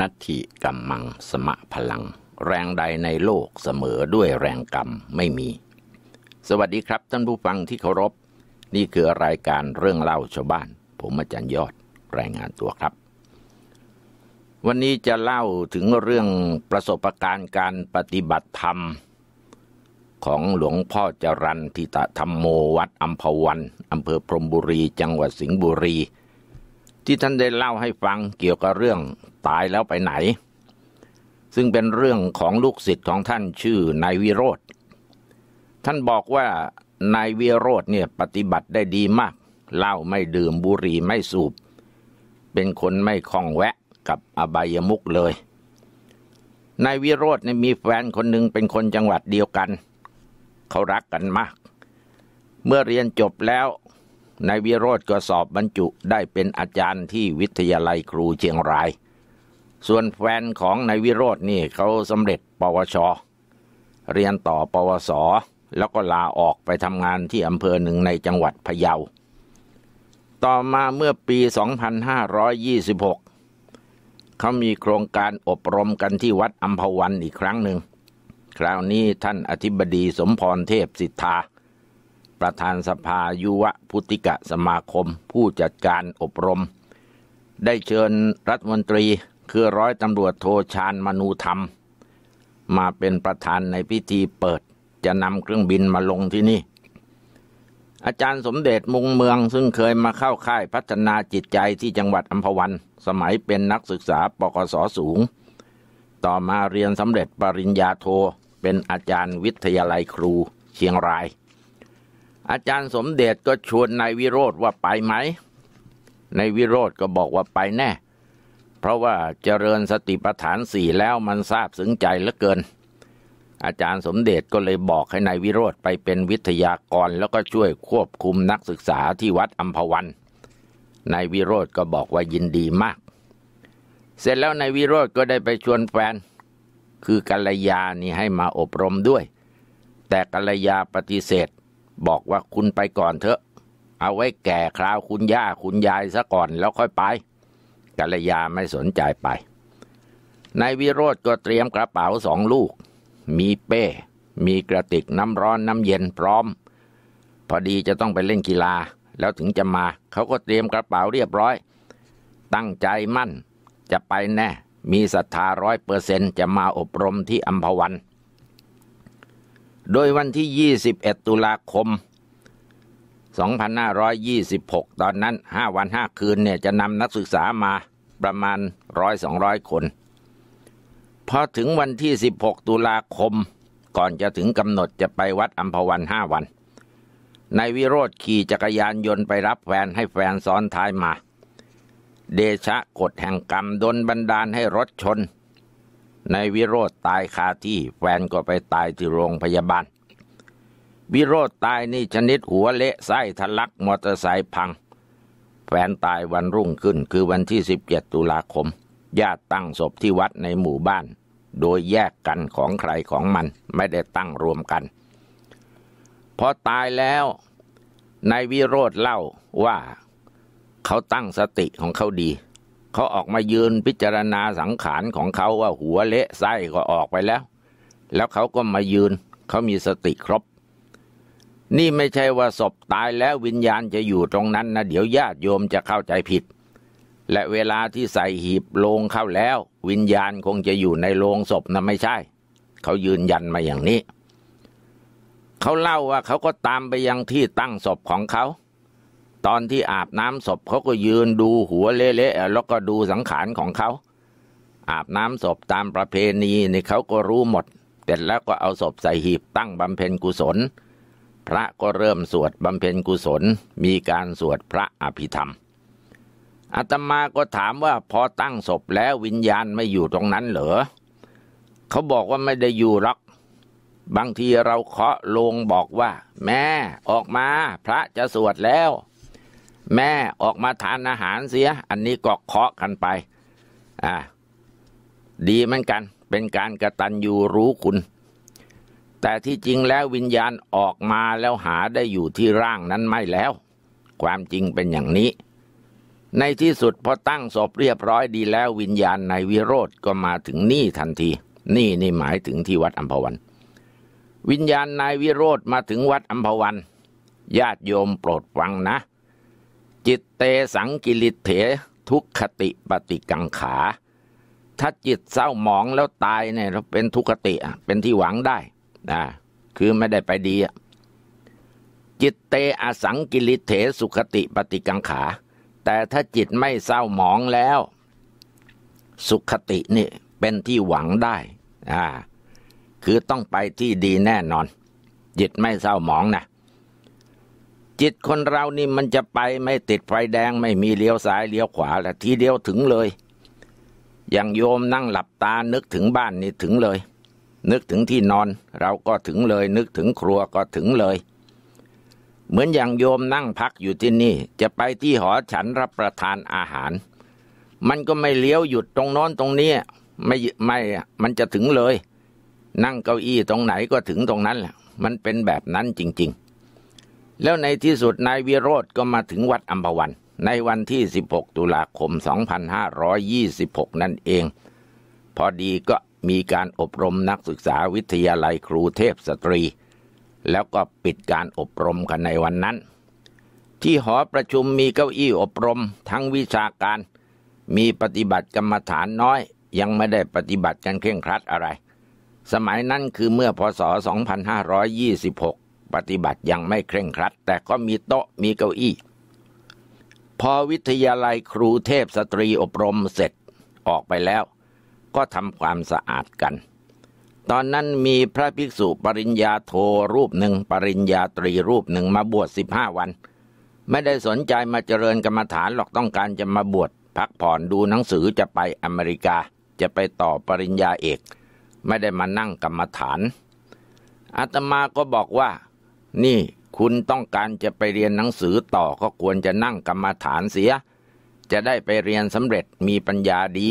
นัตถิกัมมังสมะพลัง แรงใดในโลกเสมอด้วยแรงกรรมไม่มี สวัสดีครับ ท่านผู้ฟังที่เคารพ นี่คือรายการเรื่องเล่าชาวบ้าน ผมอาจารย์ยอดรายงานตัวครับ วันนี้จะเล่าถึงเรื่องประสบการณ์การปฏิบัติธรรม ของหลวงพ่อจรันทิตธรรมโมวัดอัมพวันอำเภอพรมบุรี จังหวัดสิงห์บุรี ที่ท่านได้เล่าให้ฟังเกี่ยวกับเรื่องตายแล้วไปไหน ซึ่งเป็นเรื่องของลูกศิษย์ของท่านชื่อนายวิโรธท่านบอกว่า นายวิโรธเนี่ยปฏิบัติได้ดีมากเหล้าไม่ดื่มบุหรี่ไม่สูบ เป็นคนไม่คล่องแวะกับอบายมุกเลย นายวิโรธเนี่ยมีแฟนคนหนึ่งเป็นคนจังหวัดเดียวกัน เขารักกันมาก เมื่อเรียนจบแล้วนายวิโรธก็สอบบรรจุได้เป็นอาจารย์ที่วิทยาลัยครูเชียงรายส่วนแฟนของนายวิโรจน์นี่เขาสำเร็จปวช เรียนต่อปวส แล้วก็ลาออกไปทำงานที่อำเภอหนึ่งในจังหวัดพะเยา ต่อมาเมื่อปี 2526 เขามีโครงการอบรมกันที่วัดอัมพวันอีกครั้งหนึ่ง คราวนี้ท่านอธิบดีสมพรเทพสิทธา ประธานสภายุวพุทธิกะสมาคมผู้จัดการอบรม ได้เชิญรัฐมนตรีคือร้อยตำรวจโทชานมนูธรรม มาเป็นประธานในพิธีเปิดจะนำเครื่องบินมาลงที่นี่ อาจารย์สมเด็จมุงเมือง ซึ่งเคยมาเข้าค่ายพัฒนาจิตใจที่จังหวัดอัมพวัน สมัยเป็นนักศึกษาปกศสูง ต่อมาเรียนสำเร็จปริญญาโทเป็นอาจารย์วิทยาลัยครูเชียงราย อาจารย์สมเด็จก็ชวนนายวิโรธว่าไปไหมนายวิโรธก็บอกว่าไปแน่เพราะว่าเจริญสติปัฏฐานสี่แล้วมันทราบซึ้งใจเหลือเกิน อาจารย์สมเด็จก็เลยบอกให้ในายวิโรธไปเป็นวิทยากรแล้วก็ช่วยควบคุมนักศึกษาที่วัดอัมพวันนายวิโรธก็บอกว่ายินดีมาก เสร็จแล้วนายวิโรธก็ได้ไปชวนแฟน คือกัลยานี่ให้มาอบรมด้วย แต่กัลยาปฏิเสธบอกว่าคุณไปก่อนเถอะเอาไว้แก่คราวคุณย่าคุณยายซะก่อนแล้วค่อยไปกัลยาไม่สนใจไป นายวิโรธก็เตรียมกระเป๋าสองลูก มีเป้ มีกระติกน้ำร้อนน้ำเย็นพร้อม พอดีจะต้องไปเล่นกีฬา แล้วถึงจะมา เขาก็เตรียมกระเป๋าเรียบร้อย ตั้งใจมั่นจะไปแน่ มีศรัทธาร้อยเปอร์เซนจะมาอบรมที่อัมพวัน โดยวันที่ 21 ตุลาคม 2526 ตอนนั้น 5 วัน 5 คืนเนี่ยจะนำนักศึกษามาประมาณร้อยสองร้อยคน พอถึงวันที่ 16 ตุลาคมก่อนจะถึงกำหนดจะไปวัดอัมพวันห้าวันนายวิโรธขี่จักรยานยนต์ไปรับแฟนให้แฟนซ้อนท้ายมา เดชะกดแห่งกรรมดนบันดาลให้รถชนนายวิโรธตายคาที่แฟนก็ไปตายที่โรงพยาบาล วิโรธตายนี่ชนิดหัวเละไส้ทะลักมอเตอร์ไซค์พังแฟนตายวันรุ่งขึ้นคือวันที่ 17 ตุลาคม ญาติตั้งศพที่วัดในหมู่บ้าน โดยแยกกันของใครของมันไม่ได้ตั้งรวมกัน พอตายแล้วนายวิโรธเล่าว่าเขาตั้งสติของเขาดี เขาออกมายืนพิจารณาสังขารของเขาว่าหัวเละไส้ก็ออกไปแล้ว แล้วเขาก็มายืนเขามีสติครบนี่ไม่ใช่ว่าศพตายแล้ววิญญาณจะอยู่ตรงนั้นนะเดี๋ยวญาติโยมจะเข้าใจผิด และเวลาที่ใส่หีบโลงเข้าแล้ว วิญญาณคงจะอยู่ในโลงศพนะไม่ใช่เขายืนยันมาอย่างนี้เขาเล่าว่าเขาก็ตามไปยังที่ตั้งศพของเขาตอนที่อาบน้ำศพเขาก็ยืนดูหัวเละๆแล้วก็ดูสังขารของเขาอาบน้ำศพตามประเพณีนี่เขาก็รู้หมดเสร็จแล้วก็เอาศพใส่หีบตั้งบำเพ็ญกุศลพระก็เริ่มสวดบำเพ็ญกุศลมีการสวดพระอภิธรรมอาตมาก็ถามว่าพอตั้งศพแล้ววิญญาณไม่อยู่ตรงนั้นเหรอเขาบอกว่าไม่ได้อยู่หรอกบางทีเราเคาะลงบอกว่า แม่ ออกมาพระจะสวดแล้ว แม่ ออกมาทานอาหารเสีย อันนี้ก็เคาะกันไปอ่าดีเหมือนกัน เป็นการกระตันยูรู้คุณแต่ที่จริงแล้ววิญญาณออกมาแล้วหาได้อยู่ที่ร่างนั้นไม่แล้ว ความจริงเป็นอย่างนี้ ในที่สุดพอตั้งศพเรียบร้อยดีแล้ว วิญญาณนายวิโรธก็มาถึงนี่ทันที นี่ นี่หมายถึงที่วัดอัมพวัน วิญญาณนายวิโรธมาถึงวัดอัมพวัน ญาติโยมโปรดฟังนะ จิตเตสังกิริเถ ทุกขติปฏิกังขา ถ้าจิตเศร้าหมองแล้วตายเนี่ยเป็นทุกขติเป็นที่หวังได้นะคือไม่ได้ไปดีจิตเตอสังกิริเถสุขติปฏิกังขา แต่ถ้าจิตไม่เศร้าหมองแล้ว สุขตินี่ เป็นที่หวังได้ อ่า คือต้องไปที่ดีแน่นอน จิตไม่เศร้าหมองนะจิตคนเรานี่มันจะไปไม่ติดไฟแดง ไม่มีเลี้ยวซ้ายเลี้ยวขวาและทีเดียวถึงเลย อย่างโยมนั่งหลับตานึกถึงบ้านนี่ถึงเลยนึกถึงที่นอนเราก็ถึงเลย นึกถึงครัวก็ถึงเลย เหมือนอย่างโยมนั่งพักอยู่ที่นี่ จะไปที่หอฉันรับประทานอาหาร มันก็ไม่เลี้ยวหยุดตรงโน้นตรงนี้ไม่ไม่ มันจะถึงเลย นั่งเก้าอี้ตรงไหนก็ถึงตรงนั้นแหละมันเป็นแบบนั้นจริงๆ แล้วในที่สุดนายวิโรธก็มาถึงวัดอัมพวัน ในวันที่16ตุลาคม2526 นั่นเอง พอดีก็มีการอบรมนักศึกษาวิทยาลัยครูเทพสตรี แล้วก็ปิดการอบรมกันในวันนั้น ที่หอประชุมมีเก้าอี้อบรมทั้งวิชาการมีปฏิบัติกรรมฐานน้อยยังไม่ได้ปฏิบัติกันเคร่งครัดอะไร สมัยนั้นคือเมื่อพศ 2526 ปฏิบัติยังไม่เคร่งครัด แต่ก็มีโต๊ะมีเก้าอี้ พอวิทยาลัยครูเทพสตรีอบรมเสร็จออกไปแล้วก็ทำความสะอาดกัน ตอนนั้นมีพระภิกษุปริญญาโทรูปหนึ่งปริญญาตรีรูปหนึ่งมาบวชสิบห้าวัน ไม่ได้สนใจมาเจริญกรรมฐานหรอกต้องการจะมาบวชพักผ่อนดูหนังสือจะไปอเมริกา จะไปต่อปริญญาเอก ไม่ได้มานั่งกรรมฐานอาตมาก็บอกว่า นี่คุณต้องการจะไปเรียนหนังสือต่อก็ควรจะนั่งกรรมฐานเสีย จะได้ไปเรียนสำเร็จมีปัญญาดี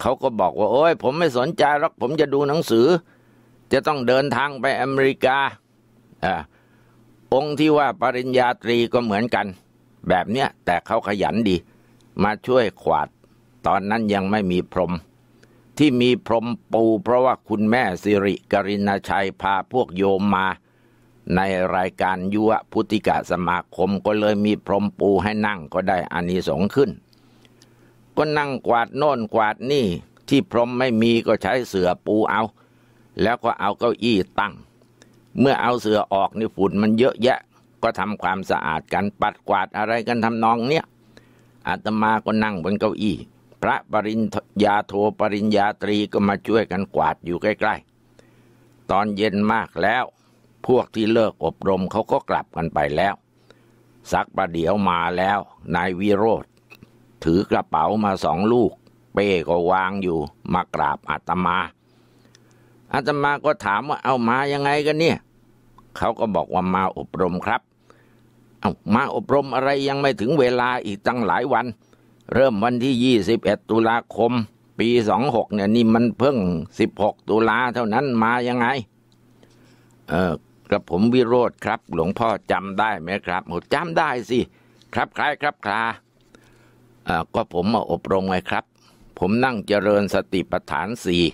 เขาก็บอกว่า โอ้ย ผมไม่สนใจหรอกผมจะดูหนังสือ จะต้องเดินทางไปอเมริกาอองค์ที่ว่าปริญญาตรีก็เหมือนกัน แบบเนี้ยแต่เขาขยันดี มาช่วยขวาด ตอนนั้นยังไม่มีพรมที่มีพรมปู เพราะว่าคุณแม่สิริกริาชัยพาพวกโยมมา ในรายการยุวพุทธิกาสมาคม ก็เลยมีพรมปูให้นั่งก็ได้อานิสงส์ขึ้นก็นั่งกวาดโน่นกวาดนี่ที่พรมไม่มีก็ใช้เสือปูเอาแล้วก็เอาเก้าอี้ตั้ง เมื่อเอาเสือออกนี่ฝุ่นมันเยอะแยะก็ทำความสะอาดกันปัดกวาดอะไรกันทำนองเนี้ยอาตมาก็นั่งบนเก้าอี้พระปริญญาโทปริญญาตรีก็มาช่วยกันกวาดอยู่ใกล้ ๆ ตอนเย็นมากแล้ว พวกที่เลิกอบรมเขาก็กลับกันไปแล้ว สักประเดี๋ยวมาแล้วนายวิโรธถือกระเป๋ามาสองลูก เป้ก็วางอยู่ มากราบอาตมา อาตมาก็ถามว่าเอามายังไง กันเนี่ย เขาก็บอกว่ามาอบรมครับ เอามาอบรมอะไรยังไม่ถึงเวลาอีกตั้งหลายวัน เริ่มวันที่ยี่สิบเอ็ดตุลาคม ปีสองหกเนี่ยนี่มันเพิ่งสิบหกตุลาเท่านั้นมายังไง เออกระผมวิโรธครับ หลวงพ่อจำได้ไหมครับโอ้จำได้สิครับคลายครับคลาก็ผมมาอบรมไงครับ ผมนั่งเจริญสติปัฏฐานสี่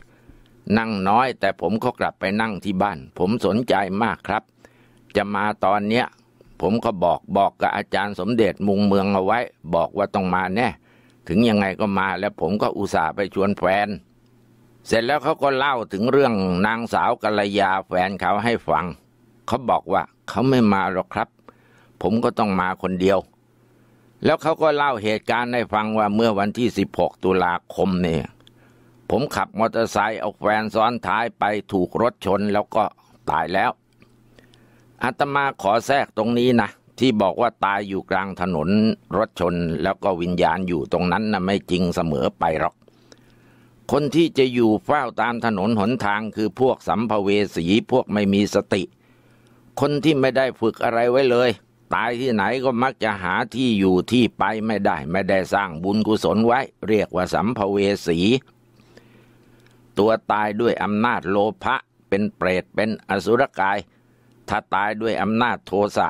นั่งน้อยแต่ผมก็กลับไปนั่งที่บ้าน ผมสนใจมากครับ จะมาตอนเนี้ยผมก็บอกบอกกับอาจารย์สมเด็จมุงเมืองเอาไว้ บอกว่าต้องมาแน่ถึงยังไงก็มาแล้วผมก็อุตส่าห์ไปชวนแฟนเสร็จแล้วเขาก็เล่าถึงเรื่องนางสาวกัลยาแฟนเขาให้ฟังเขาบอกว่าเขาไม่มาหรอกครับ ผมก็ต้องมาคนเดียวแล้วเขาก็เล่าเหตุการณ์ให้ฟังว่าเมื่อวันที่สิบหกตุลาคมเนี่ยผมขับมอเตอร์ไซค์เอาแฟนซ้อนท้ายไปถูกรถชนแล้วก็ตายแล้วอาตมาขอแทรกตรงนี้นะ ที่บอกว่าตายอยู่กลางถนนรถชนแล้วก็วิญญาณอยู่ตรงนั้นนะไม่จริงเสมอไปหรอกคนที่จะอยู่เฝ้าตามถนนหนทางคือพวกสัมภเวสีพวกไม่มีสติ คนที่ไม่ได้ฝึกอะไรไว้เลยตายที่ไหนก็มักจะหาที่อยู่ที่ไปไม่ได้ ไม่ได้สร้างบุญกุศลไว้ เรียกว่าสัมภเวสี ตัวตายด้วยอำนาจโลภะเป็นเปรตเป็นอสุรกาย ถ้าตายด้วยอำนาจโทสะ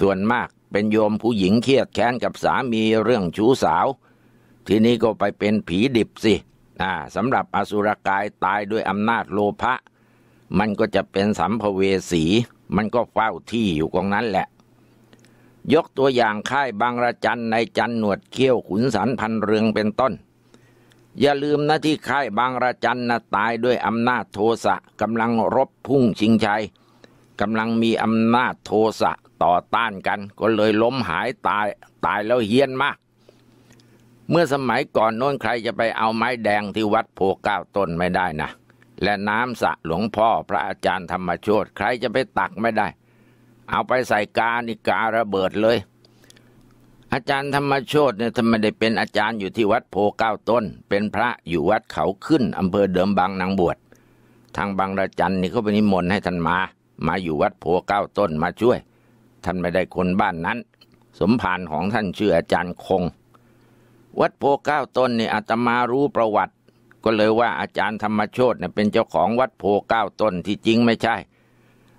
ส่วนมากเป็นโยมผู้หญิงเครียดแค้นกับสามีเรื่องชู้สาว ทีนี้ก็ไปเป็นผีดิบสิ สำหรับอสุรกายตายด้วยอำนาจโลภะมันก็จะเป็นสัมภเวสีมันก็เฝ้าที่อยู่ตรงนั้นแหละยกตัวอย่างค่ายบางระจันในจันหนวดเขี้ยวขุนสันพันเรืองเป็นต้น อย่าลืมนะที่ค่ายบางระจันนะตายด้วยอำนาจโทสะกำลังรบพุ่งชิงชัยกำลังมีอำนาจโทสะต่อต้านกันก็เลยล้มหายตายตาย แล้วเฮี้ยนมาก เมื่อสมัยก่อนโน้นใครจะไปเอาไม้แดงที่วัดโพก้าวต้นไม่ได้นะและน้ำสะหลวงพ่อพระอาจารย์ธรรมโชตใครจะไปตักไม่ได้เอาไปใส่กานิการะเบิดเลย อาจารย์ธรรมโชตเนี่ยทำไมได้เป็นอาจารย์อยู่ที่วัดโพเก้าต้น เป็นพระอยู่วัดเขาขึ้นอำเภอเดิมบางนางบวชทางบางระจันนี่เขาไปนิมนต์ให้ท่านมา มาอยู่วัดโพเก้าต้นมาช่วย ท่านไม่ได้คนบ้านนั้น สมภารของท่านชื่ออาจารย์คง วัดโพเก้าต้นเนี่ยอาตมารู้ประวัติ ก็เลยว่าอาจารย์ธรรมโชตเนี่ยเป็นเจ้าของวัดโพเก้าต้นที่จริงไม่ใช่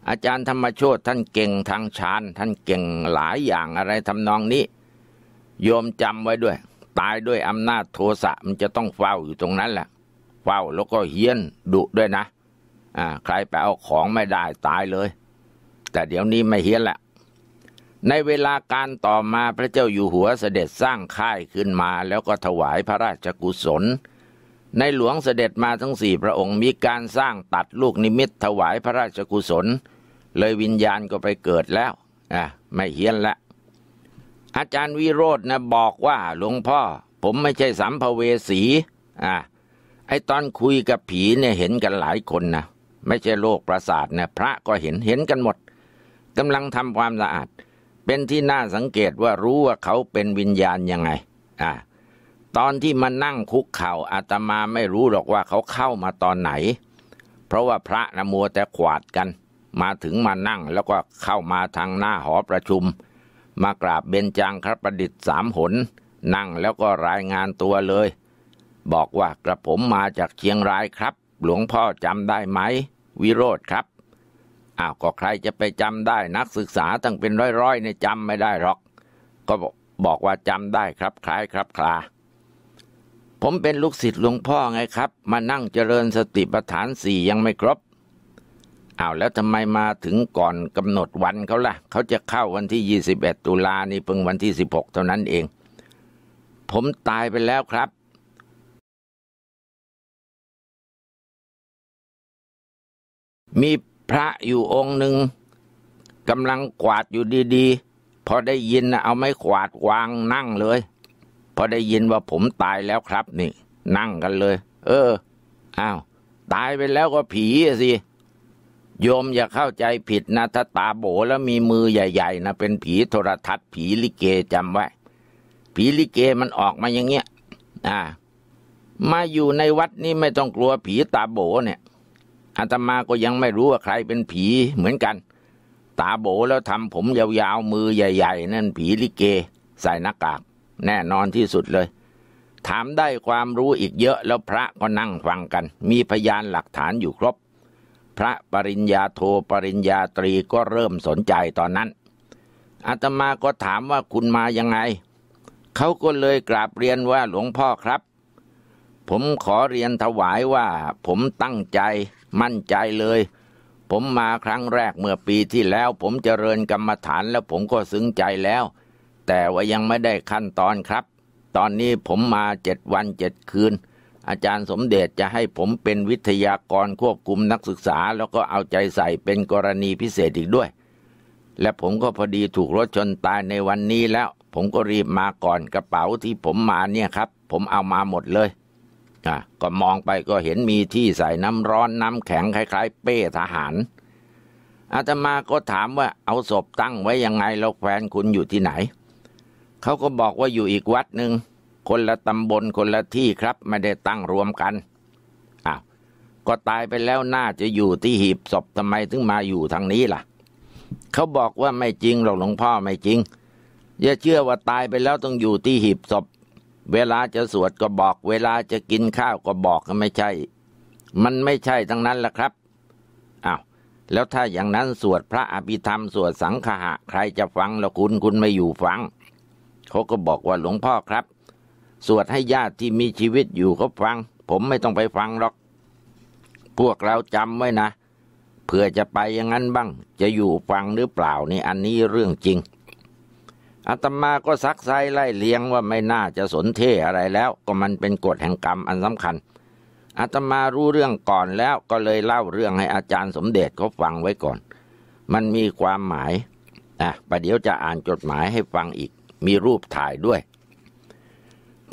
อาจารย์ธรรมโชตท่านเก่งทางฌานท่านเก่งหลายอย่างอะไรทำนองนี้ โยมจำไว้ด้วย ตายด้วยอำนาจโทสะมันจะต้องเฝ้าอยู่ตรงนั้นแหละเฝ้าแล้วก็เฮี้ยนดุด้วยนะอ่าใครไปเอาของไม่ได้ตายเลย แต่เดี๋ยวนี้ไม่เฮี้ยนละ ในเวลาการต่อมาพระเจ้าอยู่หัวเสด็จสร้างค่ายขึ้นมา แล้วก็ถวายพระราชกุศล ในหลวงเสด็จมาทั้งสี่พระองค์ มีการสร้างตัดลูกนิมิต ถวายพระราชกุศลเลยวิญญาณก็ไปเกิดแล้วอ่ะไม่เฮี้ยนละ อาจารย์วิโรจน์นะบอกว่าหลวงพ่อ ผมไม่ใช่สัมภเวสีอ่ะไอตอนคุยกับผีเนี่ยเห็นกันหลายคนนะ ไม่ใช่โลกประสาทนะพระก็เห็น เห็นกันหมด กำลังทำความสะอาด เป็นที่น่าสังเกตว่ารู้ว่าเขาเป็นวิญญาณยังไงอ่ะตอนที่มานั่งคุกเข่าอาตมาไม่รู้หรอกว่าเขาเข้ามาตอนไหน เพราะว่าพระนะมัวแต่ขวาดกันมาถึงมานั่งแล้วก็เข้ามาทางหน้าหอประชุม มากราบเบญจางครประดิษฐ์สามหน นั่งแล้วก็รายงานตัวเลย บอกว่ากระผมมาจากเชียงรายครับ หลวงพ่อจำได้ไหมวิโรธครับอ้าวก็ใครจะไปจำได้ นักศึกษาตั้งเป็นร้อยๆ ในจำไม่ได้หรอก ก็บอกว่าจำได้ครับ คล้ายครับคลาผมเป็นลูกศิษย์หลวงพ่อไงครับ มานั่งเจริญสติปัฏฐานสี่ยังไม่ครบอ้าวแล้วทำไมมาถึงก่อนกำหนดวันเขาล่ะ เขาจะเข้าวันที่ยี่สิบเอ็ดตุลานี่เพิ่งวันที่สิบหกเท่านั้นเอง ผมตายไปแล้วครับ มีพระอยู่องค์หนึ่งกำลังกวาดอยู่ดีๆพอได้ยินเอาไม้กวาดวางนั่งเลย พอได้ยินว่าผมตายแล้วครับ นี่ นั่งกันเลย เอออ้าวตายไปแล้วก็ผีสิโยมอย่าเข้าใจผิดนะถ้าตาโบแล้วมีมือใหญ่ๆนะเป็นผีโทรทัศน์ ผีลิเกจำไว้ ผีลิเกมันออกมาอย่างเงี้ยอ่ามาอยู่ในวัดนี่ไม่ต้องกลัวผีตาโบเนี่ยอาตมาก็ยังไม่รู้ว่าใครเป็นผีเหมือนกัน ตาโบแล้วทำผมยาวๆมือใหญ่ๆนั่นผีลิเกใส่หน้ากาก แน่นอนที่สุดเลย ถามได้ความรู้อีกเยอะ แล้วพระก็นั่งฟังกัน มีพยานหลักฐานอยู่ครบพระปริญญาโทรปริญญาตรีก็เริ่มสนใจตอนนั้นอาตมาก็ถามว่าคุณมายังไงเขาก็เลยกราบเรียนว่าหลวงพ่อครับ ผมขอเรียนถวายว่า ผมตั้งใจมั่นใจเลย ผมมาครั้งแรกเมื่อปีที่แล้ว ผมจเจริญกรรมฐานแล้วผมก็ซึ้งใจแล้ว แต่ว่ายังไม่ได้ขั้นตอนครับ ตอนนี้ผมมาเจ็ดวันเจ็ดคืนอาจารย์สมเด็จจะให้ผมเป็นวิทยากรควบคุมนักศึกษา แล้วก็เอาใจใส่เป็นกรณีพิเศษอีกด้วย และผมก็พอดีถูกรถชนตายในวันนี้แล้ว ผมก็รีบมาก่อนกระเป๋าที่ผมมาเนี่ยครับ ผมเอามาหมดเลยอ่ะก็มองไปก็เห็นมีที่ใส่น้ำร้อน น้ำแข็งคล้ายๆ เป้ทหาร อาตมาก็ถามว่าเอาศพตั้งไว้ยังไง แล้วแฟนคุณอยู่ที่ไหนเขาก็บอกว่าอยู่อีกวัดหนึ่งคนละตำบลคนละที่ครับ ไม่ได้ตั้งรวมกัน อ้าว ก็ตายไปแล้วน่าจะอยู่ที่หีบศพทำไมถึงมาอยู่ทางนี้ล่ะ เขาบอกว่าไม่จริง หรอกหลวงพ่อไม่จริง อย่าเชื่อว่าตายไปแล้วต้องอยู่ที่หีบศพ เวลาจะสวดก็บอก เวลาจะกินข้าวก็บอกก็ไม่ใช่ มันไม่ใช่ทั้งนั้นล่ะครับ อ้าว แล้วถ้าอย่างนั้น สวดพระอภิธรรมสวดสังฆะใครจะฟังละคุณคุณไม่อยู่ฟัง เขาก็บอกว่าหลวงพ่อครับสวดให้ญาติที่มีชีวิตอยู่เขาฟัง ผมไม่ต้องไปฟังหรอก พวกเราจำไว้นะเผื่อจะไปอย่างนั้นบ้าง จะอยู่ฟังหรือเปล่า นี่อันนี้เรื่องจริงอาตมาก็ซักไซไล่เลี้ยงว่าไม่น่าจะสนเท่อะไรแล้ว ก็มันเป็นกฎแห่งกรรมอันสำคัญอาตมารู้เรื่องก่อนแล้วก็เลยเล่าเรื่องให้อาจารย์สมเด็จเขาฟังไว้ก่อน มันมีความหมายอ่ะประเดี๋ยวจะอ่านจดหมายให้ฟังอีกมีรูปถ่ายด้วย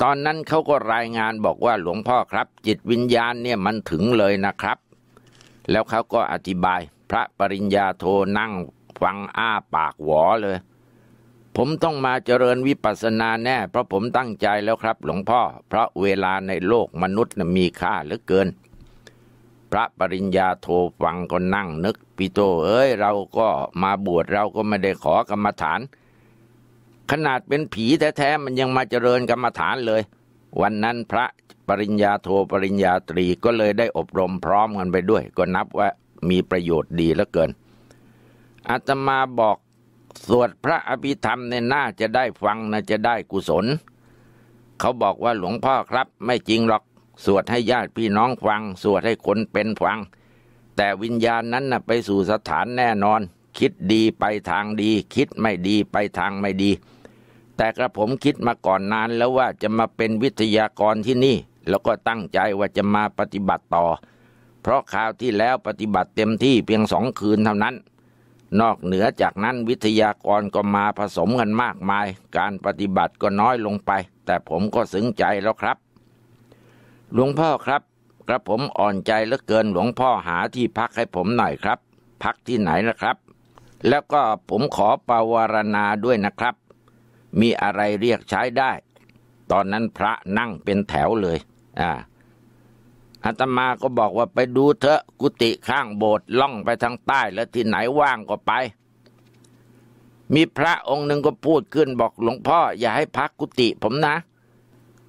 ตอนนั้นเขาก็รายงานบอกว่าหลวงพ่อครับ จิตวิญญาณเนี่ยมันถึงเลยนะครับ แล้วเขาก็อธิบายพระปริญญาโทนั่งฟังอ้าปากหวอเลย ผมต้องมาเจริญวิปัสสนาแน่ เพราะผมตั้งใจแล้วครับ หลวงพ่อ เพราะเวลาในโลกมนุษย์มีค่าเหลือเกิน พระปริญญาโทฟังก็นั่งนึกปีโตเอ้ย เราก็มาบวชเราก็ไม่ได้ขอกรรมฐานเขนาดเป็นผีแท้ๆมันยังมาเจริญกรรมฐานเลย วันนั้นพระปริญญาโทรปริญญาตรีก็เลยได้อบรมพร้อมกันไปด้วย ก็นับว่ามีประโยชน์ดีเหลือเกินอาตมาบอกสวดพระอภิธรรมในหน้าจะได้ฟังนะจะได้กุศล เขาบอกว่าหลวงพ่อครับ ไม่จริงหรอกสวดให้ญาติพี่น้องฟังสวดให้คนเป็นฟัง แต่วิญญาณนั้นนะไปสู่สถานแน่นอน คิดดีไปทางดี คิดไม่ดีไปทางไม่ดีแต่กระผมคิดมาก่อนนานแล้วว่าจะมาเป็นวิทยากรที่นี่แล้วก็ตั้งใจว่าจะมาปฏิบัติต่อ เพราะคราวที่แล้วปฏิบัติเต็มที่เพียงสองคืนเท่านั้น นอกเหนือจากนั้นวิทยากรก็มาผสมกันมากมาย การปฏิบัติก็น้อยลงไป แต่ผมก็ซึ้งใจแล้วครับ หลวงพ่อครับ กระผมอ่อนใจเหลือเกินหลวงพ่อหาที่พักให้ผมหน่อยครับ พักที่ไหนนะครับ แล้วก็ผมขอปาวารณาด้วยนะครับมีอะไรเรียกใช้ได้ ตอนนั้นพระนั่งเป็นแถวเลยอ่าอาตมาก็บอกว่าไปดูเถอะ กุฏิข้างโบสถ์ล่องไปทางใต้แล้วที่ไหนว่างก็ไป มีพระองค์หนึ่งก็พูดขึ้นบอกหลวงพ่อ อย่าให้พักกุฏิผมนะ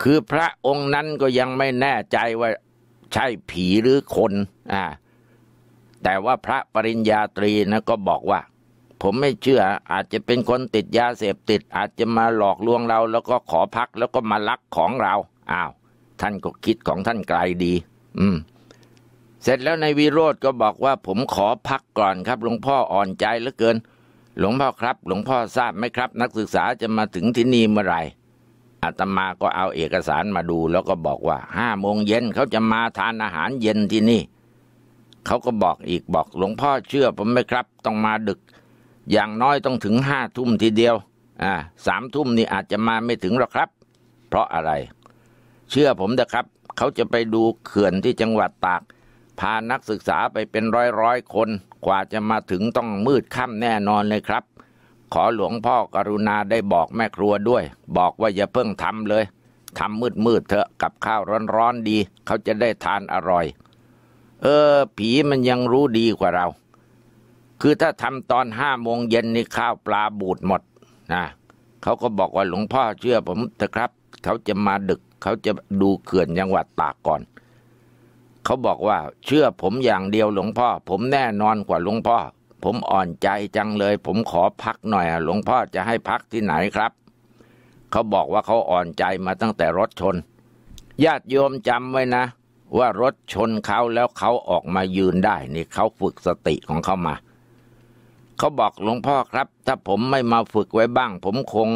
คือพระองค์นั้นก็ยังไม่แน่ใจว่าใช่ผีหรือคนอ่าแต่ว่าพระปริญญาตรีนะก็บอกว่าผมไม่เชื่อ อาจจะเป็นคนติดยาเสพติด อาจจะมาหลอกลวงเรา แล้วก็ขอพักแล้วก็มาลักของเราอ้าวท่านก็คิดของท่านไกลดี อืมเสร็จแล้วนายวิโรธก็บอกว่า ผมขอพักก่อนครับ หลวงพ่ออ่อนใจเหลือเกิน หลวงพ่อครับ หลวงพ่อทราบไหมครับ นักศึกษาจะมาถึงที่นี่เมื่อไหร่อาตมาก็เอาเอกสารมาดู แล้วก็บอกว่าห้าโมงเย็นเขาจะมาทานอาหารเย็นที่นี่เขาก็บอกอีกบอก หลวงพ่อเชื่อ ผมไหมครับ ต้องมาดึกอย่างน้อยต้องถึงห้าทุ่มทีเดียว อ่าสามทุ่มนี่อาจจะมาไม่ถึงหรอกครับ เพราะอะไร เชื่อผมนะครับ เขาจะไปดูเขื่อนที่จังหวัดตาก พานักศึกษาไปเป็นร้อยร้อยคน กว่าจะมาถึงต้องมืดค่ำแน่นอนเลยครับ ขอหลวงพ่อกรุณาได้บอกแม่ครัวด้วย บอกว่าอย่าเพิ่งทำเลย ทำมืดมืดเถอะกับข้าวร้อนๆดี เขาจะได้ทานอร่อย เออ ผีมันยังรู้ดีกว่าเราคือถ้าทำตอนห้าโมงเย็นนี่ข้าวปลาบูดหมดนะเขาก็บอกว่าหลวงพ่อเชื่อผมเถอะครับ เขาจะมาดึกเขาจะดูเขื่อนจังหวัดตากก่อน เขาบอกว่าเชื่อผมอย่างเดียวหลวงพ่อ ผมแน่นอนกว่าหลวงพ่อ ผมอ่อนใจจังเลย ผมขอพักหน่อย หลวงพ่อจะให้พักที่ไหนครับ เขาบอกว่าเขาอ่อนใจมาตั้งแต่รถชน ญาติโยมจำไว้นะ ว่ารถชนเขาแล้วเขาออกมายืนได้นี่เขาฝึกสติของเขามาเขาบอกหลวงพ่อครับ ถ้าผมไม่มาฝึกไว้บ้าง ผมคง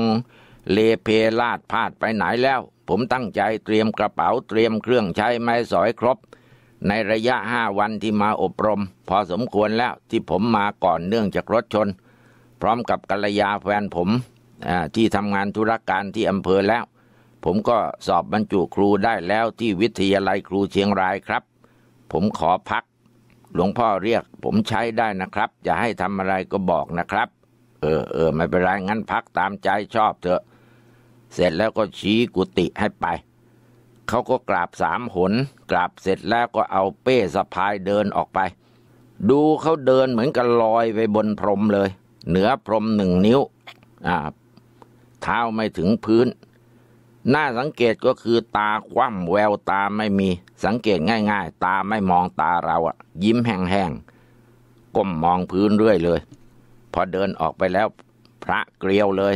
เลเพลาดพลาดไปไหนแล้ว ผมตั้งใจเตรียมกระเป๋าเตรียมเครื่องใช้ไม้สอยครบ ในระยะห้าวันที่มาอบรม พอสมควรแล้วที่ผมมาก่อนเนื่องจากรถชน พร้อมกับกัลยาแฟนผมที่ทำงานธุรการที่อำเภอแล้ว ผมก็สอบบรรจุครูได้แล้วที่วิทยาลัยครูเชียงรายครับ ผมขอพักหลวงพ่อเรียกผมใช้ได้นะครับจะให้ทำอะไรก็บอกนะครับ เออเออ ไม่เป็นไร งั้นพักตามใจชอบเถอะ เสร็จแล้วก็ชี้กุฏิให้ไป เขาก็กราบสามหนกราบเสร็จแล้วก็เอาเป้สะพายเดินออกไป ดูเขาเดินเหมือนกับลอยไปบนพรมเลย เหนือพรมหนึ่งนิ้ว อ่าเท้าไม่ถึงพื้นน่าสังเกตก็คือตาคว่ำแววตาไม่มี สังเกตง่าย ๆ ตาไม่มองตาเราอะยิ้มแห้งๆก้มมองพื้นเรื่อยเลย พอเดินออกไปแล้วพระเกลียวเลย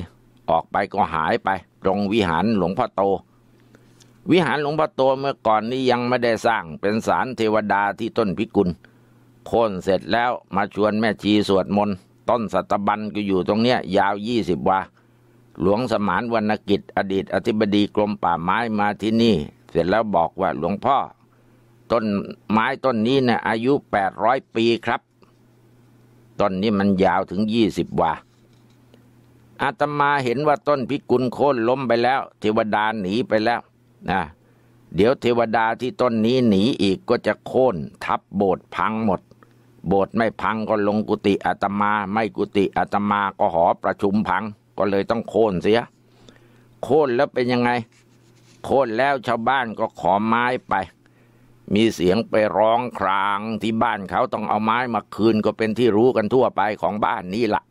ออกไปก็หายไปตรงวิหารหลวงพ่อโต วิหารหลวงพ่อโตเมื่อก่อนนี้ยังไม่ได้สร้างเป็นศาลเทวดาที่ต้นพิกุลโค่นเสร็จแล้วมาชวนแม่ชีสวดมนต์ต้นสัตบัญก็อยู่ตรงเนี้ยยาวยี่สิบวา่าหลวงสมานวรรณกิจ อดีต อธิบดีกรมป่าไม้มาที่นี่ เสร็จแล้วบอกว่าหลวงพ่อต้นไม้ต้นนี้เนะี่ย อายุแปดร้อยปีครับ ต้นนี้มันยาวถึงยี่สิบวาอาตมาเห็นว่าต้นพิกุลโค่นล้มไปแล้ว เทวดาหนีไปแล้วนะเดี๋ยวเทวดาที่ต้นนี้หนีอีกก็จะโค่นทับโบสถ์พังหมด โบสถ์ไม่พังก็ลงกุฏิอาตมา ไม่กุฏิอาตมาก็หอประชุมพังก็เลยต้องโค่นเสียโค่นแล้วเป็นยังไงโค่นแล้วชาวบ้านก็ขอไม้ไป มีเสียงไปร้องครางที่บ้านเขาต้องเอาไม้มาคืนก็เป็นที่รู้กันทั่วไปของบ้านนี่ละ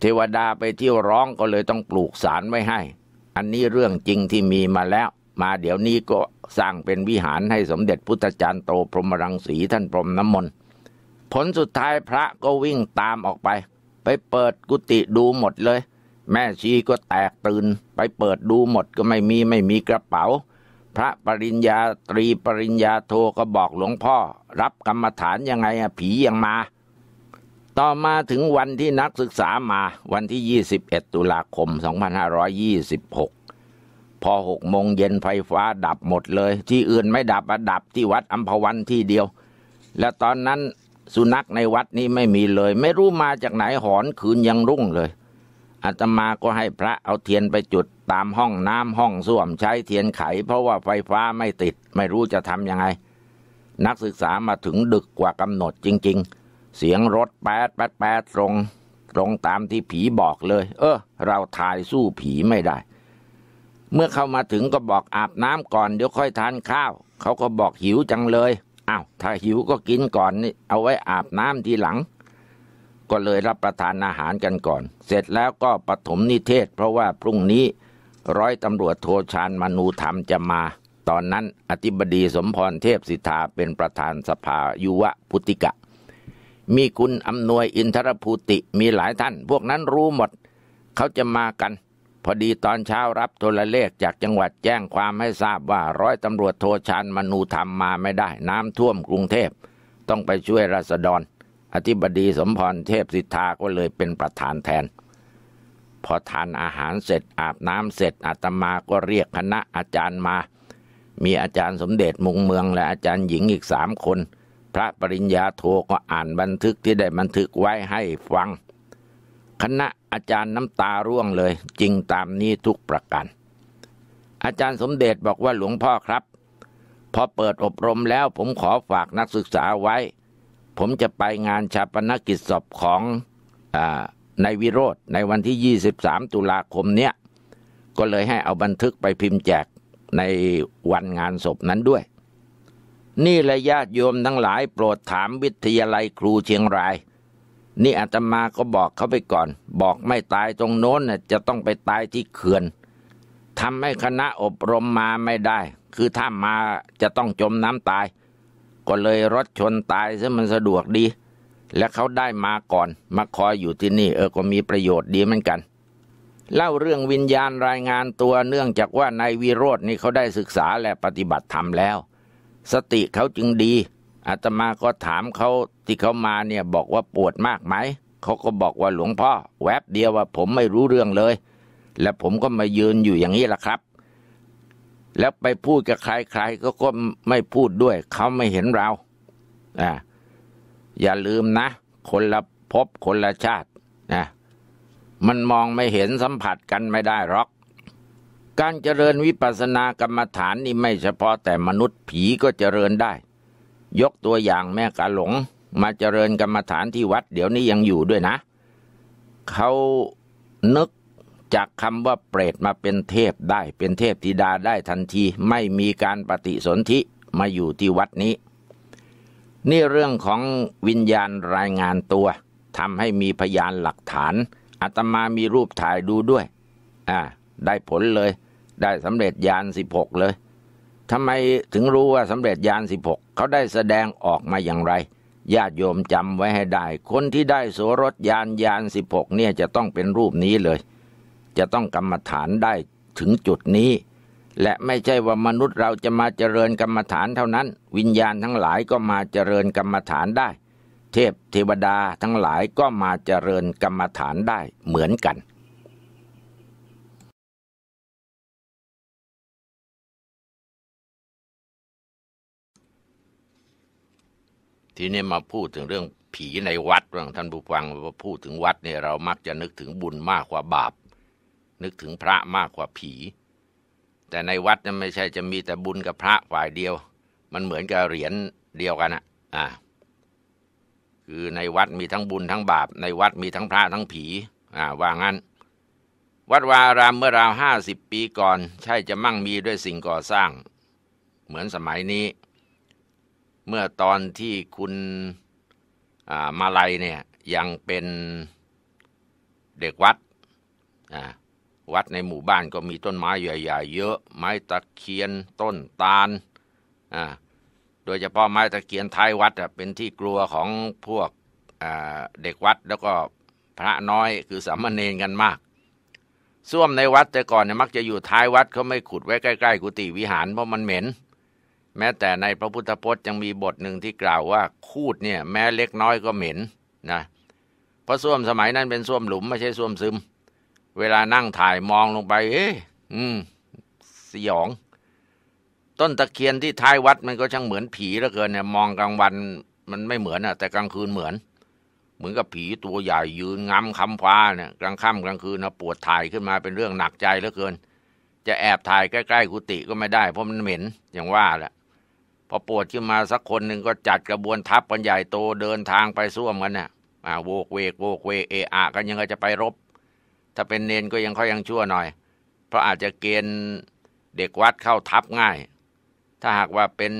เทวดาไปเที่ยวร้องก็เลยต้องปลูกสารไว้ให้ อันนี้เรื่องจริงที่มีมาแล้ว มาเดี๋ยวนี้ก็สร้างเป็นวิหารให้สมเด็จพุทธจารย์โตพรหมรังสีท่านพรหมน้ำมนต์ผลสุดท้ายพระก็วิ่งตามออกไปไปเปิดกุฏิดูหมดเลย แม่ชีก็แตกตื่น ไปเปิดดูหมดก็ไม่มีไม่มีกระเป๋า พระปริญญาตรีปริญญาโทก็บอกหลวงพ่อ รับกรรมฐานยังไงอะผียังมา ต่อมาถึงวันที่นักศึกษามาวันที่ 21 ตุลาคม 2526พอหกโมงเย็นไฟฟ้าดับหมดเลย ที่อื่นไม่ดับอะดับที่วัดอัมพวันที่เดียว และตอนนั้นสุนัขในวัดนี้ไม่มีเลย ไม่รู้มาจากไหน หอนคืนยังรุ่งเลย อาตมาก็ให้พระเอาเทียนไปจุดตามห้องน้ำห้องส้วมใช้เทียนไข เพราะว่าไฟฟ้าไม่ติด ไม่รู้จะทำยังไง นักศึกษามาถึงดึกกว่ากำหนดจริง ๆ เสียงรถแปดแปดแปดตรง ตรงตามที่ผีบอกเลย เออเราถ่ายสู้ผีไม่ได้ เมื่อเข้ามาถึงก็บอกอาบน้ำก่อนเดี๋ยวค่อยทานข้าวเขาก็บอกหิวจังเลยอ้าวถ้าหิวก็กินก่อนนี่เอาไว้อาบน้ำทีหลังก็เลยรับประทานอาหารกันก่อน เสร็จแล้วก็ปฐมนิเทศเพราะว่าพรุ่งนี้ร้อยตำรวจโทชานมนูธรรมจะมาตอนนั้นอธิบดีสมพรเทพสิทธาเป็นประธานสภายุวพุติกะ มีคุณอำนวยอินทรภูติมีหลายท่านพวกนั้นรู้หมดเขาจะมากันพอดีตอนเช้ารับโทรเลขจากจังหวัดแจ้งความให้ทราบว่าร้อยตำรวจโทชันมนูธรรมมาไม่ได้ น้ำท่วมกรุงเทพ ต้องไปช่วยราษฎร อธิบดีสมพรเทพสิทธาก็เลยเป็นประธานแทน พอทานอาหารเสร็จอาบน้ำเสร็จอาตมาก็เรียกคณะอาจารย์มา มีอาจารย์สมเด็จมุงเมืองและอาจารย์หญิงอีกสามคน พระปริญญาโทก็อ่านบันทึกที่ได้บันทึกไว้ให้ฟัง คณะอาจารย์น้ำตาร่วงเลยจริงตามนี้ทุกประการอาจารย์สมเด็จบอกว่าหลวงพ่อครับ พอเปิดอบรมแล้วผมขอฝากนักศึกษาไว้ ผมจะไปงานชาปนกิจศพของอนายวิโรธ ในวันที่ 23 ตุลาคมเนี้ย ก็เลยให้เอาบันทึกไปพิมพ์แจกในวันงานศพนั้นด้วย นี่และญาติโยมทั้งหลายโปรดถามวิทยาลัยครูเชียงรายนี่อาตมาก็บอกเขาไปก่อน บอกไม่ตายตรงโน้นน่จะต้องไปตายที่เขื่อนทำให้คณะอบรมมาไม่ได้ คือถ้ามาจะต้องจมน้ำตาย ก็เลยรถชนตายซะมันสะดวกดี และเขาได้มาก่อน มาคอยอยู่ที่นี่เออก็มีประโยชน์ดีเหมือนกัน เล่าเรื่องวิญญาณรายงานตัวเนื่องจากว่านายวีโรจนี่เขาได้ศึกษาและปฏิบัติธรรมแล้ว สติเขาจึงดีอาตมาก็ถามเขาที่เขามาเนี่ยบอกว่าปวดมากไหมเขาก็บอกว่าหลวงพ่อ แวบเดียวว่าผมไม่รู้เรื่องเลย และผมก็มายืนอยู่อย่างนี้แหละครับ แล้วไปพูดกับใครๆก็ก็ไม่พูดด้วย เขาไม่เห็นเราอ่าอย่าลืมนะ คนละพบคนละชาตินะมันมองไม่เห็นสัมผัสกันไม่ได้หรอก การเจริญวิปัสสนากรรมฐานนี่ไม่เฉพาะแต่มนุษย์ผีก็เจริญได้ยกตัวอย่างแม่กาหลง มาเจริญกรรมฐานที่วัด เดี๋ยวนี้ยังอยู่ด้วยนะ เขานึกจากคำว่าเปรตมาเป็นเทพได้ เป็นเทพธิดาได้ทันที ไม่มีการปฏิสนธิมาอยู่ที่วัดนี้ นี่เรื่องของวิญญาณรายงานตัวทำให้มีพยานหลักฐานอาตมามีรูปถ่ายดูด้วยอ่าได้ผลเลย ได้สำเร็จยานสิบหกเลยทำไมถึงรู้ว่าสำเร็จยานสิบหกเขาได้แสดงออกมาอย่างไร ญาติโยมจำไว้ให้ได้ คนที่ได้โสรถยานยานสิบหกเนี่ยจะต้องเป็นรูปนี้เลย จะต้องกรรมฐานได้ถึงจุดนี้ และไม่ใช่ว่ามนุษย์เราจะมาเจริญกรรมฐานเท่านั้น วิญญาณทั้งหลายก็มาเจริญกรรมฐานได้ เทพเทวดาทั้งหลายก็มาเจริญกรรมฐานได้เหมือนกันทีนี้มาพูดถึงเรื่องผีในวัด ว่างท่านผู้ฟังพูดถึงวัดเนี่ยเรามักจะนึกถึงบุญมากกว่าบาป นึกถึงพระมากกว่าผี แต่ในวัดจะไม่ใช่จะมีแต่บุญกับพระฝ่ายเดียว มันเหมือนกับเหรียญเดียวกันอะอ่ะคือในวัดมีทั้งบุญทั้งบาป ในวัดมีทั้งพระทั้งผี อ่าว่างั้น วัดวารามเมื่อราวห้าสิบปีก่อนใช่จะมั่งมีด้วยสิ่งก่อสร้าง เหมือนสมัยนี้เมื่อตอนที่คุณมาลัยเนี่ย ยังเป็นเด็กวัดวัดในหมู่บ้านก็มีต้น ไม้ใหญ่ๆเยอะ ไม้ตะเคียนต้นตาลโดยเฉพาะไม้ตะเคียนท้ายวัดเป็นที่กลัวของพวกเด็กวัดแล้วก็พระน้อยคือสามเณรกันมากส้วมในวัดแต่ก่อนเนี่ยมักจะอยู่ ท้ายวัดเขาไม่ขุดไว้ใกล้ๆกุฏิวิหารเพราะมันเหม็นแม้แต่ในพระพุทธพจน์ยังมีบทหนึ่งที่กล่าวว่า คูดเนี่ย แม้เล็กน้อยก็เหม็น นะเพราะส้วมสมัยนั้นเป็นส้วมหลุมไม่ใช่ส้วมซึมเวลานั่งถ่ายมองลงไปเอ๊ะอืมสยอง ต้นตะเคียนที่ท้ายวัดมันก็ช่างเหมือนผีเหลือเกินเนี่ย มองกลางวันมันไม่เหมือนอะแต่กลางคืนเหมือน เหมือนกับผีตัวใหญ่ยืนงำคำฟ้าเนี่ย กลางค่ำกลางคืนนะปวดถ่ายขึ้นมาเป็นเรื่องหนักใจเหลือเกิน จะแอบถ่ายใกล้ๆกุฏิก็ไม่ได้เพราะมันเหม็นอย่างว่าแหละพอปวดขึ้นมาสักคนหนึ่งก็จัดกระบวนทัพกันใหญ่โตเดินทางไปส่วมกันนี่ะอ่าโวกเวกโวกเวเออะกันยังจะไปรบ ถ้าเป็นเนนก็ยังค่อยยังชั่วหน่อย เพราะอาจจะเกณฑ์เด็กวัดเข้าทับง่าย ถ้าหากว่าเป็น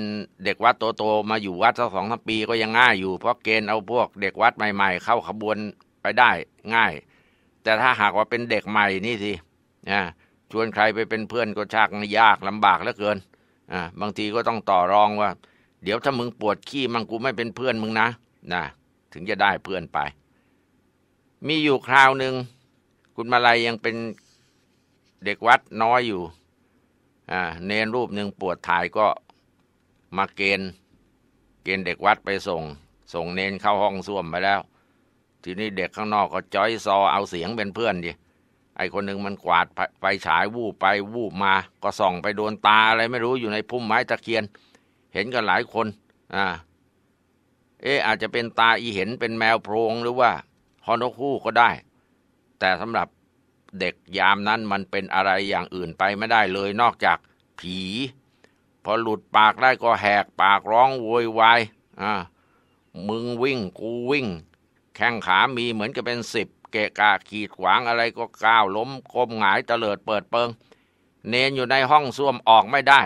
เด็กวัดโตๆมาอยู่วัดสักสองสามปีก็ยังง่ายอยู่เพราะเกณฑ์เอาพวกเด็กวัดใหม่ ๆ เข้าขบวนไปได้ง่าย แต่ถ้าหากว่าเป็นเด็กใหม่นี่สินะชวนใครไปเป็นเพื่อนก็ชักยากลำบากเหลือเกินอ่าบางทีก็ต้องต่อรองว่า เดี๋ยวถ้ามึงปวดขี้มังกูไม่เป็นเพื่อนมึงนะนะถึงจะได้เพื่อนไป มีอยู่คราวหนึ่งคุณมาลัยยังเป็นเด็กวัดน้อยอยู่อ่าเนนรูปหนึ่งปวดถ่ายก็มาเกณฑ์ เกณฑ์เด็กวัดไปส่ง ส่งเนนเข้าห้องส้วมไปแล้ว ทีนี้เด็กข้างนอก ก็จ้อยซอเอาเสียงเป็นเพื่อนดิไอคนหนึ่งมันกวาดไฟฉาย วูบไปวูบมา ก็ส่องไปโดนตาอะไรไม่รู้อยู่ในพุ่มไม้ตะเคียน เห็นกันหลายคน อ่า เอออาจจะเป็นตาอีเห็นเป็นแมวโพรง หรือว่าฮอนกคู่ก็ได้ แต่สำหรับเด็กยามนั้นมันเป็นอะไรอย่างอื่นไปไม่ได้เลยนอกจากผี พอหลุดปากได้ก็แหกปากร้องโวยวายอ่ามึงวิ่ง กูวิ่งแข้งขามีเหมือนกับเป็นสิบเกะกะขีดขวาง อะไรก็ก้าวล้มก้มหงายเตลิดเปิดเปิง เนนอยู่ในห้องส้วมออกไม่ได้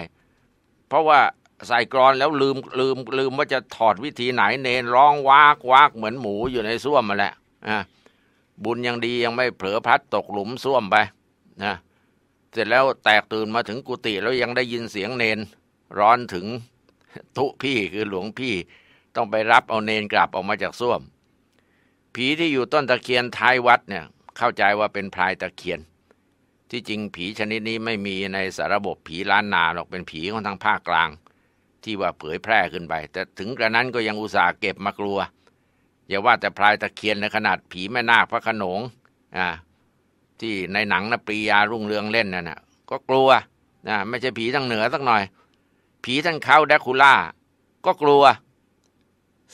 เพราะว่า ใส่กรอนแล้วลืมลืมลืม ว่าจะถอดวิธีไหนเนนร้อง วาก วาก เหมือนหมูอยู่ในส้วมมาแหละอะบุญยังดียังไม่เผลอพัดตก หลุมส้วมไปนะเสร็จแล้วแตกตื่นมาถึงกุฏิแล้วยังได้ยินเสียงเนน ร้อนถึงทุพี่คือหลวงพี่ ต้องไปรับเอาเนนกลับออกมาจากส้วมผีที่อยู่ต้นตะเคียนท้ายวัดเนี่ย เข้าใจว่าเป็นพลายตะเคียน ที่จริงผีชนิดนี้ไม่มีในสาระบบผีล้านนาหรอกเป็นผีของทางภาคกลาง ที่ว่าเผยแพร่ขึ้นไป แต่ถึงกระนั้นก็ยังอุตส่าห์เก็บมากลัวอย่าว่าแต่พลายตะเคียนในขนาดผีแม่นาคพระขนงอ่าที่ในหนังนะปรียารุ่งเรืองเล่นนั่นนะก็กลัวนะไม่ใช่ผีทางเหนือสักหน่อย ผีท่านเขาแดคูล่าก็กลัว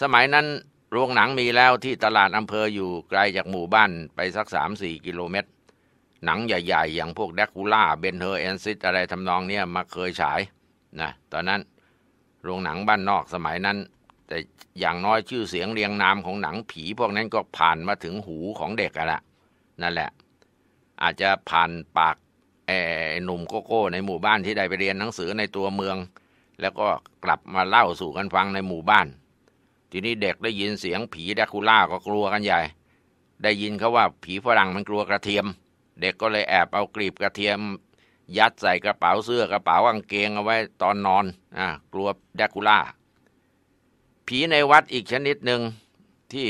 สมัยนั้นโรงหนังมีแล้วที่ตลาดอำเภออยู่ไกลจากหมู่บ้านไปสักสามสี่กิโลเมตร หนังใหญ่ ๆ อย่างพวกแดกคูล่าเบนเฮอร์แอนซิตอะไรทำนองเนี้ยมาเคยฉายนะตอนนั้นโรงหนังบ้านนอกสมัยนั้น แต่อย่างน้อยชื่อเสียงเรียงนามของหนังผี พวกนั้นก็ผ่านมาถึงหูของเด็กันละนั่นแหละอาจจะผ่านปากแอหนุ่มโกโก้ในหมู่บ้านที่ได้ไปเรียนหนังสือในตัวเมือง แล้วก็กลับมาเล่าสู่กันฟังในหมู่บ้านทีนี้เด็กได้ยินเสียงผีแดคูล่าก็กลัวกันใหญ่ ได้ยินเขาว่าผีฝรั่งมันกลัวกระเทียม เด็กก็เลยแอบเอากลีบกระเทียม ยัดใส่กระเป๋าเสื้อกระเป๋ากางเกงเอาไว้ตอนนอนอ่ากลัวแดคูล่า ผีในวัดอีกชนิดหนึ่งที่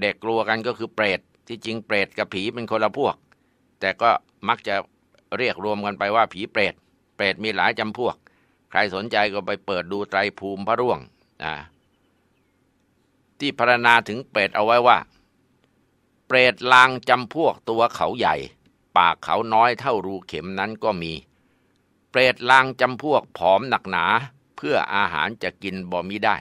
เด็กกลัวกันก็คือเปรต ที่จริงเปรตกับผีเป็นคนละพวก แต่ก็มักจะเรียกรวมกันไปว่าผีเปรต เปรตมีหลายจำพวก ใครสนใจก็ไปเปิดดูไตรภูมิพระร่วง อ่าที่พรรณนาถึงเปรตเอาไว้ว่า เปรตลางจำพวกตัวเขาใหญ่ ปากเขาน้อยเท่ารูเข็มนั้นก็มี เปรตลางจำพวกผอมหนักหนา เพื่ออาหารจะกินบ่มิได้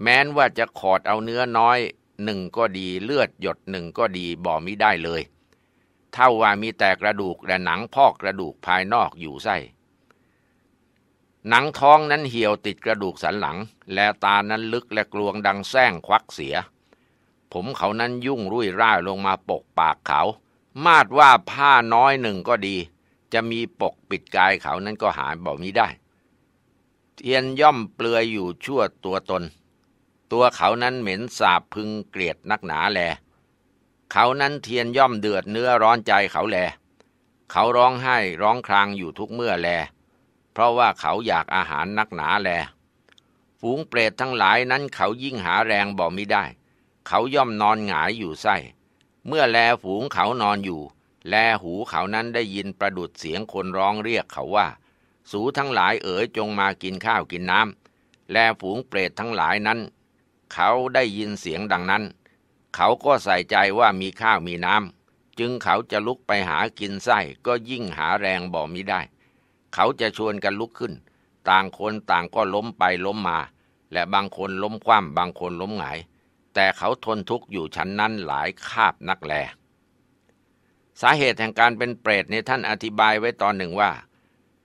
แม้นว่าจะขอดเอาเนื้อน้อย หนึ่งก็ดีเลือดหยดหนึ่งก็ดี บ่มิได้เลย เท่าว่ามีแต่กระดูก และหนังพอกกระดูกภายนอกอยู่ไส้หนังท้องนั้นเหี่ยวติดกระดูกสันหลัง และตานั้นลึกและกลวงดังแส้งควักเสีย ผมเขานั้นยุ่งรุ่ยร่ายลงมาปกปากเขา มาดว่าผ้าน้อยหนึ่งก็ดี จะมีปกปิดกายเขานั้นก็หายบกมีได้ เทียนย่อมเปลือยอยู่ชั่วตัวตน ตัวเขานั้นเหม็นสาบพึงเกลียดนักหนาแล เขานั้นเทียนย่อมเดือดเนื้อร้อนใจเขาแล เขาร้องไห้ร้องครางอยู่ทุกเมื่อแลเพราะว่าเขาอยากอาหารนักหนาแล ฝูงเปรตทั้งหลายนั้นเขายิ่งหาแรงบ่มิได้ เขาย่อมนอนหงายอยู่ไส้เมื่อแลฝูงเขานอนอยู่ แลหูเขานั้นได้ยินประดุดเสียงคนร้องเรียกเขาว่า สูทั้งหลายเอ๋ยจงมากินข้าวกินน้ำแลฝูงเปรตทั้งหลายนั้น เขาได้ยินเสียงดังนั้น เขาก็ใส่ใจว่ามีข้าวมีน้ำจึงเขาจะลุกไปหากินไส้ก็ยิ่งหาแรงบ่มิได้เขาจะชวนกันลุกขึ้น ต่างคนต่างก็ล้มไปล้มมา และบางคนล้มคว่ำบางคนล้มหงาย แต่เขาทนทุกข์อยู่ชั้นนั้นหลายคาบนักแล สาเหตุแห่งการเป็นเปรตในท่านอธิบายไว้ตอนหนึ่งว่า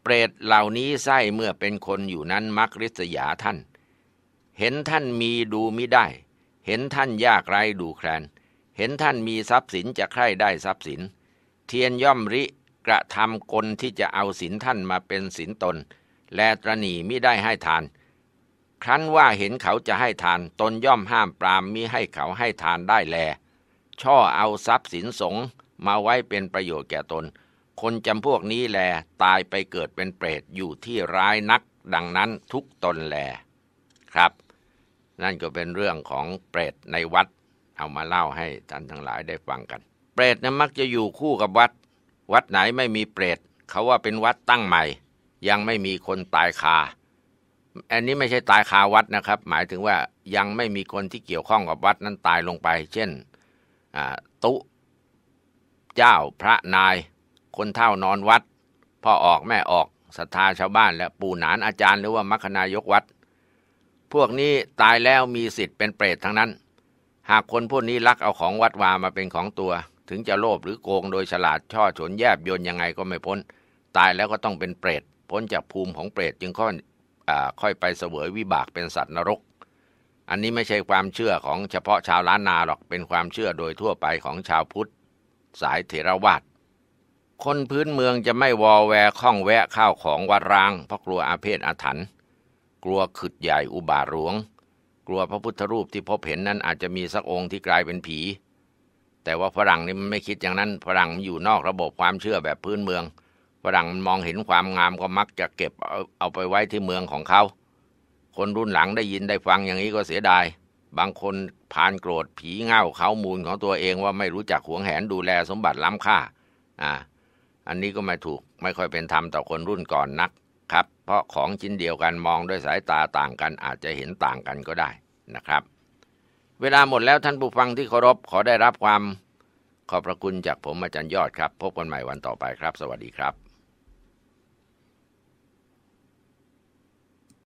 เปรตเหล่านี้ไส้เมื่อเป็นคนอยู่นั้นมักริษยาท่าน เห็นท่านมีดูมิได้ เห็นท่านยากไรดูแคลน เห็นท่านมีทรัพย์สินจะใคร่ได้ทรัพย์สิน เทียนย่อมริกระทำคนที่จะเอาสินท่านมาเป็นสินตน และตรณีมิได้ให้ทาน ครั้นว่าเห็นเขาจะให้ทาน ตนย่อมห้ามปรามมิให้เขาให้ทานได้แล ช่อเอาทรัพย์สินสงมาไว้เป็นประโยชน์แก่ตน คนจำพวกนี้แลตายไปเกิดเป็นเปรตอยู่ที่ร้ายนัก ดังนั้นทุกตนแลครับ นั่นก็เป็นเรื่องของเปรตในวัด เอามาเล่าให้ท่านทั้งหลายได้ฟังกัน เปรตนนมักจะอยู่คู่กับวัดวัดไหนไม่มีเปรต เขาว่าเป็นวัดตั้งใหม่ ยังไม่มีคนตายคาอันนี้ไม่ใช่ตายคาวัดนะครับ หมายถึงว่ายังไม่มีคนที่เกี่ยวข้องกับวัดนั้นตายลงไป เช่นตุเจ้าพระนาย คนเท่านอนวัด พ่อออกแม่ออกศรัทธาชาวบ้าน และปู่หนานอาจารย์ หรือว่ามัคคนายกวัด พวกนี้ตายแล้วมีสิทธิ์เป็นเปรตทั้งนั้น หากคนพวกนี้ลักเอาของวัดวามาเป็นของตัวถึงจะโลภหรือโกง โดยฉลาดช่อฉนแยบยนยังไงก็ไม่พ้น ตายแล้วก็ต้องเป็นเปรตพ้นจากภูมิของเปรตจึงค่อยค่อยไปเสวยวิบากเป็นสัตว์นรก อันนี้ไม่ใช่ความเชื่อของเฉพาะชาวล้านนาหรอกเป็นความเชื่อโดยทั่วไปของชาวพุทธสายเถรวาทคนพื้นเมืองจะไม่วอแวข้องแวะข้าวของวัดร้างเพราะกลัวอาเพศอาถรรพ์กลัวขึดใหญ่อุบาหลวง กลัวพระพุทธรูปที่พบเห็นนั้นอาจจะมีสักองค์ที่กลายเป็นผีแต่ว่าฝรั่งนี่มันไม่คิดอย่างนั้นฝรั่งมันอยู่นอกระบบความเชื่อแบบพื้นเมืองฝรั่งมันมองเห็นความงามก็มักจะเก็บเอาเอาไปไว้ที่เมืองของเขา คนรุ่นหลังได้ยินได้ฟังอย่างนี้ก็เสียดายบางคนผ่านโกรธผีเง่าเขามูลของตัวเองว่าไม่รู้จักหวงแหนดูแลสมบัติล้ำค่าอ่า อันนี้ก็ไม่ถูกไม่ค่อยเป็นธรรมต่อคนรุ่นก่อนนักครับ เพราะของชิ้นเดียวกันมองด้วยสายตาต่างกันอาจจะเห็นต่างกันก็ได้นะครับเวลาหมดแล้วท่านผู้ฟังที่เคารพขอได้รับความ ขอบพระคุณจากผมอาจารย์ยอดครับ พบกันใหม่วันต่อไปครับ สวัสดีครับ